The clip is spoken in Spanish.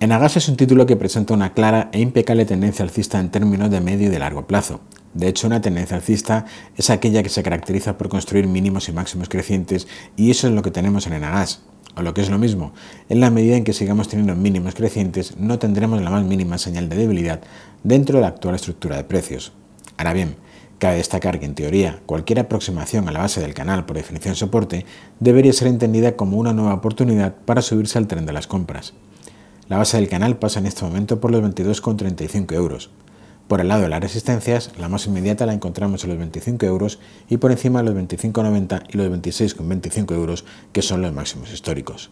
En es un título que presenta una clara e impecable tendencia alcista en términos de medio y de largo plazo. De hecho, una tendencia alcista es aquella que se caracteriza por construir mínimos y máximos crecientes y eso es lo que tenemos en Enagas. O lo que es lo mismo, en la medida en que sigamos teniendo mínimos crecientes no tendremos la más mínima señal de debilidad dentro de la actual estructura de precios. Ahora bien, Cabe destacar que en teoría cualquier aproximación a la base del canal por definición soporte debería ser entendida como una nueva oportunidad para subirse al tren de las compras. La base del canal pasa en este momento por los 22,35 euros. Por el lado de las resistencias, la más inmediata la encontramos en los 25 euros y por encima los 25,90 y los 26,25 euros, que son los máximos históricos.